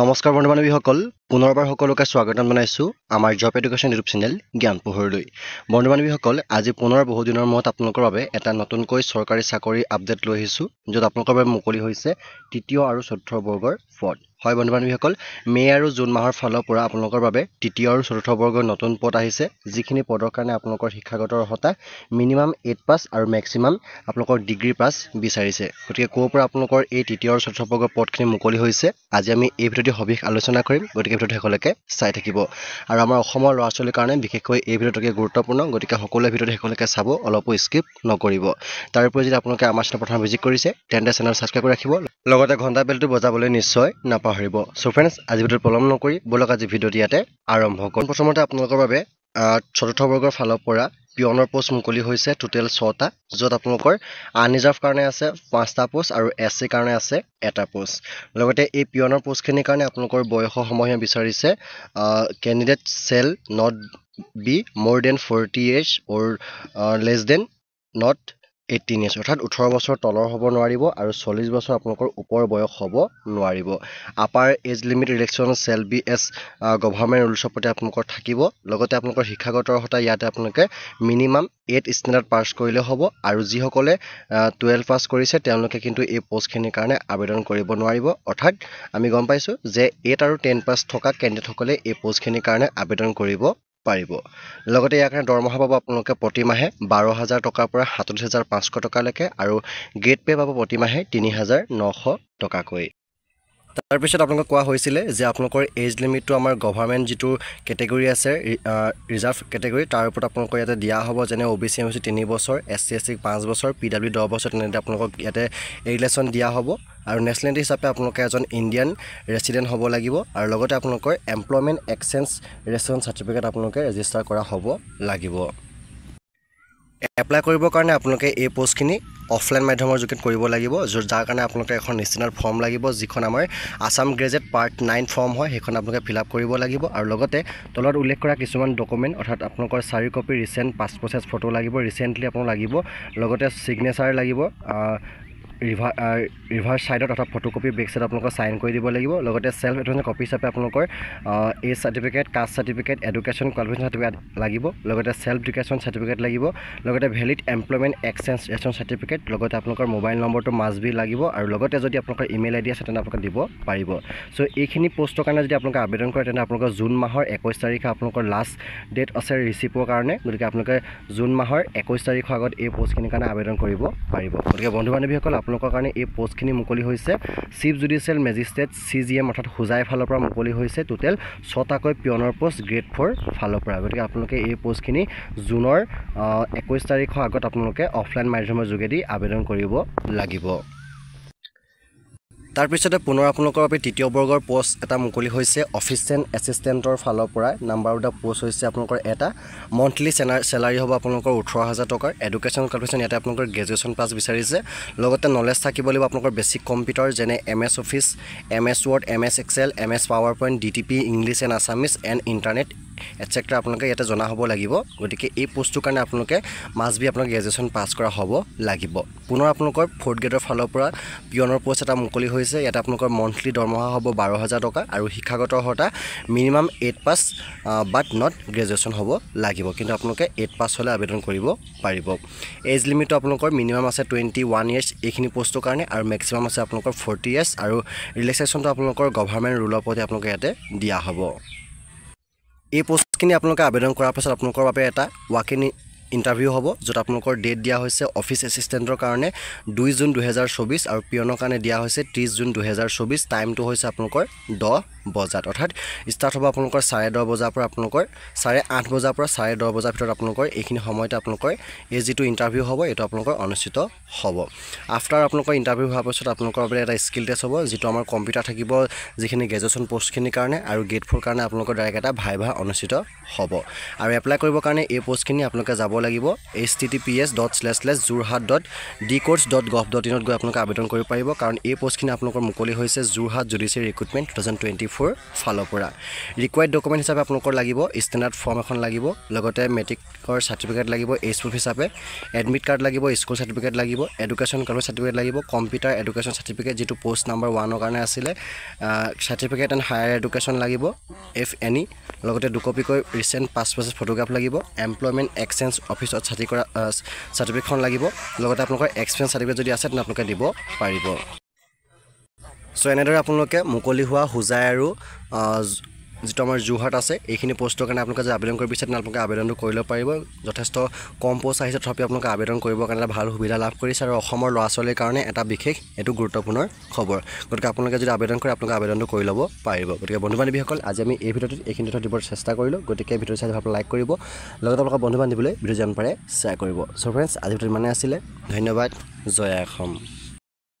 নমস্কাৰ বন্ধু বান্ধৱীসকল পুনৰবাৰ সকলোকে স্বাগতম জনাইছোঁ আমাৰ জব এডুকেশ্যন ইউটিউব চেনেল জ্ঞান পোহৰলৈ বন্ধু বান্ধৱীসকল আজি পুনৰ বহুদিনৰ মূৰত আপোনালোকৰ বাবে এটা নতুনকৈ চৰকাৰী চাকৰি আপডেট লৈ আহিছোঁ য'ত আপোনালোকৰ বাবে মুকলি হৈছে তৃতীয় আৰু চতুৰ্থ বৰ্গৰ পদ হয় বন্ধু বান্ধৱীসকল মে আৰু জুন মাহৰ ফালৰ পৰা আপোনালোকৰ বাবে তৃতীয় আৰু চতুৰ্থ বৰ্গৰ নতুন পদ আহিছে যিখিনি পদৰ কাৰণে আপোনালোকৰ শিক্ষাগত অৰ্হতা মিনিমাম এইট পাছ আৰু মেক্সিমাম আপোনালোকৰ ডিগ্ৰী পাছ বিচাৰিছে গতিকে ক'ৰ পৰা আপোনালোকৰ এই তৃতীয় আৰু চতুৰ্থ বৰ্গৰ পদখিনি মুকলি হৈছে আজি আমি এই ভিডিঅ'টো সবিশেষ আলোচনা কৰিম গতিকে ভিডিঅ'টো শেষলৈকে চাই থাকিব আৰু আমাৰ অসমৰ ল'ৰা ছোৱালীৰ কাৰণে বিশেষকৈ এই ভিডিঅ'টোকে গুৰুত্বপূৰ্ণ গতিকে সকলোৱে ভিডিঅ'টো শেষলৈকে চাব অলপো স্কিপ নকৰিব তাৰ উপৰি যদি আপোনালোকে আমাৰ চেনেল প্ৰথম ভিজিট কৰিছে তেন্তে চেনেল ছাবস্ক্ৰাইব কৰি ৰাখিব লগতে ঘণ্টা বেলটো বজাবলৈ নিশ্চয় নাপাব পাহৰিব চ' ফ্ৰেণ্ডছ আজি ভিডিঅ'ত পলম নকৰি ব'লক আজি ভিডিঅ'টো ইয়াতে আৰম্ভ কৰোঁ প্ৰথমতে আপোনালোকৰ বাবে চতুৰ্থ বৰ্গৰ ফালৰ পৰা পিয়নৰ পোষ্ট মুকলি হৈছে টোটেল ছটা য'ত আপোনালোকৰ আনৰিজাৰ্ভ কাৰণে আছে পাঁচটা পোষ্ট আৰু এছ চিৰ কাৰণে আছে এটা পোষ্ট লগতে এই পিয়নৰ পোষ্টখিনিৰ কাৰণে আপোনালোকৰ বয়সৰ সময় বিচাৰিছে candidate shall not be more than forty age or less than not eighteen years অৰ্থাৎ ওঠৰ বছৰ তলৰ হ'ব নোৱাৰিব আৰু চল্লিছ বছৰ আপোনালোকৰ ওপৰ বয়স হ'ব নোৱাৰিব upper age limit relaxation shall be as government ৰুলছৰ প্ৰতি আপোনালোকৰ থাকিব লগতে আপোনালোকৰ শিক্ষাগত অৰ্হতা ইয়াতে আপোনালোকে মিনিমাম এইট ষ্টেণ্ডাৰ্ড পাছ কৰিলে হ'ব আৰু যিসকলে টুৱেলভ পাছ কৰিছে তেওঁলোকে কিন্তু এই পষ্টখিনিৰ কাৰণে আবেদন কৰিব নোৱাৰিব অৰ্থাৎ আমি গম পাইছোঁ যে এইট আৰু টেন পাছ থকা কেণ্ডিডেটসকলে এই পষ্টখিনিৰ কাৰণে আবেদন কৰিব পাৰিব লগতে ইয়াৰ কাৰণে দৰমহা পাব আপোনালোকে প্ৰতিমাহে বাৰ হাজাৰ টকাৰ পৰা সাতত্ৰিছ হাজাৰ পাঁচশ টকালৈকে আৰু গেট পে' পাব প্ৰতিমাহে তিনি হাজাৰ নশ টকাকৈ তাৰপিছত আপোনালোকক কোৱা হৈছিলে যে আপোনালোকৰ এজ লিমিটটো আমাৰ গভাৰ্মেণ্ট যিটো কেটেগৰী আছে ৰিজাৰ্ভ কেটেগৰী তাৰ ওপৰত আপোনালোকৰ ইয়াতে দিয়া হ'ব যেনে O' B C M C তিনি বছৰ এছ চি এছ চি পাঁচ বছৰ পি ডাব্লিউ দহ বছৰ তেনেদৰে আপোনালোকক ইয়াতে এৰিলেশ্যন দিয়া হ'ব আৰু নেচনেলিটি হিচাপে আপোনালোকে এজন ইণ্ডিয়ান ৰেচিডেণ্ট হ'ব লাগিব আৰু লগতে আপোনালোকৰ এমপ্লয়মেণ্ট এক্সেঞ্জ ৰেচিডেণ্ট চাৰ্টিফিকেট আপোনালোকে ৰেজিষ্টাৰ কৰা হ'ব লাগিব এপ্লাই কৰিবৰ কাৰণে আপোনালোকে এই পষ্টখিনি অফলাইন মাধ্যমৰ যোগে কৰিব লাগিব যাৰ কাৰণে আপোনালোকে এখন নিচিনাৰ ফৰ্ম লাগিব যিখন আমাৰ Assam graduate part nine form হয় সেইখন আপোনালোকে ফিল আপ কৰিব লাগিব আৰু লগতে তলত উল্লেখ কৰা কিছুমান ডকুমেণ্ট অৰ্থাৎ আপোনালোকৰ চাৰি copy recent passport size photo লাগিব ৰিচেণ্টলি আপোনাৰ লাগিব লগতে ছিগনেচাৰ লাগিব ৰিভাৰ ৰিভাৰ্ছ ছাইডত অৰ্থাৎ ফটোকপি বেক ছাইড আপোনালোকৰ ছাইন কৰি দিব লাগিব লগতে ছেল্ফ এডুকেশ্যন কপি হিচাপে আপোনালোকৰ age certificate caste certificate education qualification certificate লাগিব লগতে ছেল্ফ এডুকেশ্যন চাৰ্টিফিকেট লাগিব লগতে valid employment exchange ration certificate লগতে আপোনালোকৰ মোবাইল নম্বৰটো মাছ বি লাগিব আৰু লগতে যদি আপোনালোকৰ ইমেইল আই ডি আছে তেন্তে আপোনালোকে দিব পাৰিব চ' এইখিনি পষ্টৰ কাৰণে যদি আপোনালোকে আবেদন কৰে তেন্তে আপোনালোকৰ জুন মাহৰ একৈছ তাৰিখে আপোনালোকৰ লাষ্ট ডেট আছে ৰিচিপৰ কাৰণে গতিকে আপোনালোকে জুন মাহৰ একৈছ তাৰিখৰ আগত এই পষ্টখিনিৰ কাৰণে আবেদন কৰিব পাৰিব গতিকে বন্ধু বান্ধৱীসকল আপোনালোকে আপোনালোকৰ কাৰণে এই পোষ্টখিনি মুকলি হৈছে chief judicial magistrate C J M অৰ্থাৎ হোজাই ফালৰ পৰা মুকলি হৈছে টোটেল ছটাকৈ পিয়নৰ পোষ্ট গ্ৰেড ফ'ৰ ফালৰ পৰা গতিকে আপোনালোকে এই পোষ্টখিনি জুনৰ একৈছ তাৰিখৰ আগত আপোনালোকে অফলাইন মাধ্যমৰ যোগেদি আবেদন কৰিব লাগিব তাৰপিছতে পুনৰ আপোনালোকৰ বাবে তৃতীয় বৰ্গৰ পোষ্ট এটা মুকলি হৈছে অফিচেণ্ট এছিষ্টেণ্টৰ ফালৰ পৰা নাম্বাৰ অফ দ্য পোষ্ট হৈছে আপোনালোকৰ এটা মন্থলি চেনাৰ চেলাৰী হ'ব আপোনালোকৰ ওঠৰ হাজাৰ টকাৰ এডুকেশ্যন কোৱালিফিকেশ্যন ইয়াতে আপোনালোকৰ গ্ৰেজুৱেশ্যন পাছ বিচাৰিছে লগতে নলেজ থাকিব লাগিব আপোনালোকৰ বেছিক কম্পিউটাৰ যেনে M S office M S word M S excel M S power point D T P English and Assamese and internet etcetera আপোনালোকে ইয়াতে জনা হ'ব লাগিব গতিকে এই পোষ্টটোৰ কাৰণে আপোনালোকে মাছ বি আপোনাক গ্ৰেজুৱেশ্যন পাছ কৰা হ'ব লাগিব পুনৰ আপোনালোকৰ ফ'ৰ্থ গ্ৰেডৰ ফালৰ পৰা পিয়নৰ পোষ্ট এটা মুকলি হৈছে ইয়াতে আপোনালোকৰ মন্থলি দৰমহা হ'ব বাৰ হাজাৰ টকা আৰু শিক্ষাগত অৰ্হতা minimum eight pass but not graduation হ'ব লাগিব কিন্তু আপোনালোকে এইট পাছ হ'লে আবেদন কৰিব পাৰিব এজ লিমিটটো আপোনালোকৰ মিনিমাম আছে টুৱেণ্টি ওৱান ইয়েৰ্ছ এইখিনি পোষ্টটোৰ কাৰণে আৰু মেক্সিমাম আছে আপোনালোকৰ ফৰ্টি ইয়েৰ্ছ আৰু ৰিলেক্সেশ্যনটো আপোনালোকৰ গভৰ্ণমেণ্ট ৰুলৰ প্ৰতি আপোনালোকে ইয়াতে দিয়া হ'ব এই পোষ্টখিনি আপোনালোকে আবেদন কৰাৰ পাছত আপোনালোকৰ বাবে এটা ৱাক ইন ইণ্টাৰভিউ হ'ব য'ত আপোনালোকৰ ডেট দিয়া হৈছে অফিচ এছিষ্টেণ্টৰ কাৰণে দুই জুন দুহেজাৰ চৌবিছ আৰু পিয়নৰ কাৰণে দিয়া হৈছে ত্ৰিছ জুন দুহেজাৰ চৌবিছ টাইমটো হৈছে আপোনালোকৰ দহ বজাত অৰ্থাৎ ষ্টাৰ্ট হ'ব আপোনালোকৰ চাৰে দহ বজাৰ পৰা আপোনালোকৰ চাৰে আঠ বজাৰ পৰা চাৰে দহ বজাৰ ভিতৰত আপোনালোকৰ এইখিনি সময়তে আপোনালোকৰ এই যিটো ইণ্টাৰভিউ হ'ব এইটো আপোনালোকৰ অনুষ্ঠিত হ'ব আফটাৰ আপোনালোকৰ ইণ্টাৰভিউ হোৱাৰ পিছত আপোনালোকৰ বাবে এটা স্কিল টেষ্ট হ'ব যিটো আমাৰ কম্পিউটাৰ থাকিব যিখিনি গ্ৰেজুৱেশ্যন পষ্টখিনিৰ কাৰণে আৰু গেট ফ'ৰ কাৰণে আপোনালোকৰ ডাইৰেক্ট এটা ভাই ভাই অনুষ্ঠিত হ'ব আৰু এপ্লাই কৰিবৰ কাৰণে এই পষ্টখিনি আপোনালোকে যাব লাগিব H T T P S dot slash slash Jorhat dot D courts dot gov dot ইনত গৈ আপোনালোকে আবেদন কৰিব পাৰিব কাৰণ এই পষ্টখিনি আপোনালোকৰ মুকলি হৈছে Jorhat judicial recruitment two thousand twenty four ফালৰ পৰা ৰিকুৱাৰ্ড ডকুমেণ্ট হিচাপে আপোনালোকৰ লাগিব ষ্টেণ্ডাৰ্ড ফৰ্ম এখন লাগিব লগতে মেট্ৰিকৰ চাৰ্টিফিকেট লাগিব এজ প্ৰুফ হিচাপে এডমিট কাৰ্ড লাগিব স্কুল চাৰ্টিফিকেট লাগিব এডুকেশ্যন কাৰ্ড চাৰ্টিফিকেট লাগিব কম্পিউটাৰ এডুকেশ্যন চাৰ্টিফিকেট যিটো পষ্ট নাম্বাৰ ওৱানৰ কাৰণে আছিলে চাৰ্টিফিকেট এণ্ড হায়াৰ এডুকেশ্যন লাগিব ইফ এনি লগতে দুকপিকৈ ৰিচেণ্ট পাছ পাছপ'ৰ্টৰ ফটোগ্ৰাফ লাগিব এমপ্লয়মেণ্ট এক্সেঞ্জ অফিচত চাৰ্টি কৰা চাৰ্টিফিকেটখন লাগিব লগতে আপোনালোকৰ এক্সপেৰিয়েঞ্চ চাৰ্টিফিকেট যদি আছে তেনে আপোনালোকে দিব পাৰিব চ' এনেদৰে আপোনালোকে মুকলি হোৱা হোজাই আৰু যিটো আমাৰ যোৰহাট আছে এইখিনি পষ্টৰ কাৰণে আপোনালোকে যদি আবেদন কৰিব বিচাৰে আপোনালোকে আবেদনটো কৰিব পাৰিব যথেষ্ট কম পষ্ট আহিছে তথাপি আপোনালোকে আবেদন কৰিবৰ কাৰণে ভাল সুবিধা লাভ কৰিছে আৰু অসমৰ ল'ৰা ছোৱালীৰ কাৰণে এটা বিশেষ এইটো গুৰুত্বপূৰ্ণ খবৰ গতিকে আপোনালোকে যদি আবেদন কৰে আপোনালোকে আবেদনটো কৰি ল'ব পাৰিব গতিকে বন্ধু বান্ধৱীসকল আজি আমি এই ভিডিঅ'টোত এইখিনি তথ্য দিবলৈ চেষ্টা কৰিলোঁ গতিকে ভিডিঅ' চাই আপোনালোকে লাইক কৰিব লগতে আপোনালোকৰ বন্ধু বান্ধৱীলৈ ভিডিঅ' যিমান পাৰে শ্বেয়াৰ কৰিব চ' ফ্ৰেণ্ডছ আজি ভিডিঅ'টো ইমানেই আছিলে ধন্যবাদ জয় অসম